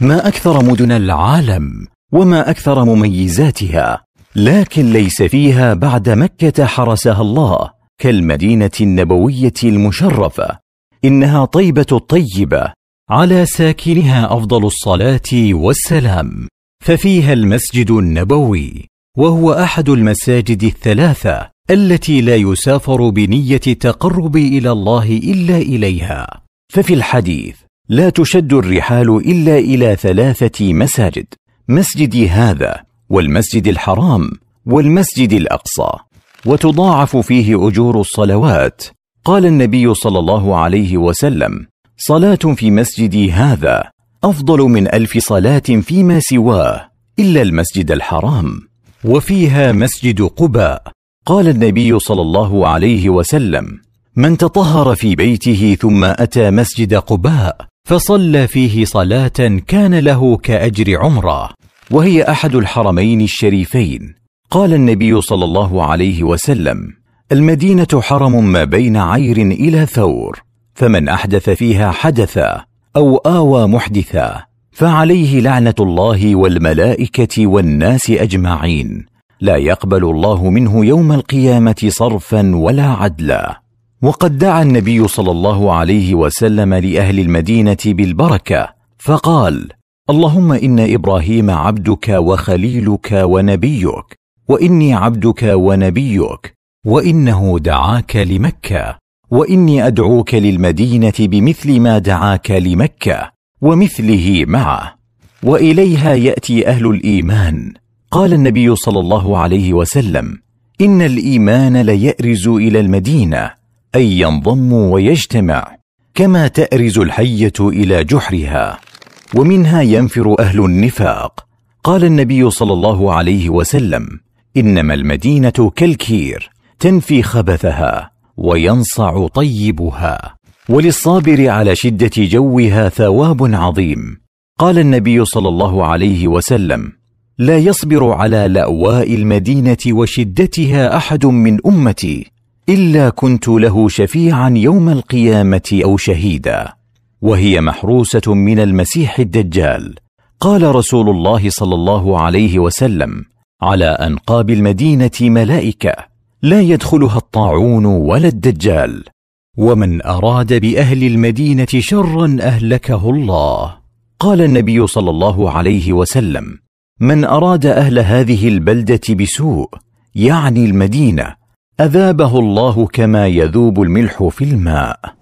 ما اكثر مدن العالم وما اكثر مميزاتها لكن ليس فيها بعد مكه حرسها الله كالمدينه النبويه المشرفه انها طيبه الطيبه على ساكنها افضل الصلاه والسلام ففيها المسجد النبوي وهو احد المساجد الثلاثه التي لا يسافر بنيه التقرب الى الله الا اليها ففي الحديث لا تشد الرحال الا الى ثلاثه مساجد مسجدي هذا والمسجد الحرام والمسجد الاقصى وتضاعف فيه اجور الصلوات قال النبي صلى الله عليه وسلم صلاه في مسجدي هذا افضل من الف صلاه فيما سواه الا المسجد الحرام وفيها مسجد قباء قال النبي صلى الله عليه وسلم من تطهر في بيته ثم اتى مسجد قباء فصلى فيه صلاة كان له كأجر عمرة وهي أحد الحرمين الشريفين قال النبي صلى الله عليه وسلم المدينة حرم ما بين عير إلى ثور فمن أحدث فيها حدثا أو آوى محدثا فعليه لعنة الله والملائكة والناس أجمعين لا يقبل الله منه يوم القيامة صرفا ولا عدلا وقد دعا النبي صلى الله عليه وسلم لاهل المدينه بالبركه فقال اللهم ان ابراهيم عبدك وخليلك ونبيك واني عبدك ونبيك وانه دعاك لمكه واني ادعوك للمدينه بمثل ما دعاك لمكه ومثله معه واليها ياتي اهل الايمان قال النبي صلى الله عليه وسلم ان الايمان ليأرز الى المدينه أن ينضم ويجتمع كما تأرز الحية إلى جحرها ومنها ينفر أهل النفاق قال النبي صلى الله عليه وسلم إنما المدينة كالكير تنفي خبثها وينصع طيبها وللصابر على شدة جوها ثواب عظيم قال النبي صلى الله عليه وسلم لا يصبر على لأواء المدينة وشدتها أحد من أمتي الا كنت له شفيعا يوم القيامه او شهيدا وهي محروسه من المسيح الدجال قال رسول الله صلى الله عليه وسلم على انقاب المدينه ملائكه لا يدخلها الطاعون ولا الدجال ومن اراد باهل المدينه شرا اهلكه الله قال النبي صلى الله عليه وسلم من اراد اهل هذه البلده بسوء يعني المدينه اذابه الله كما يذوب الملح في الماء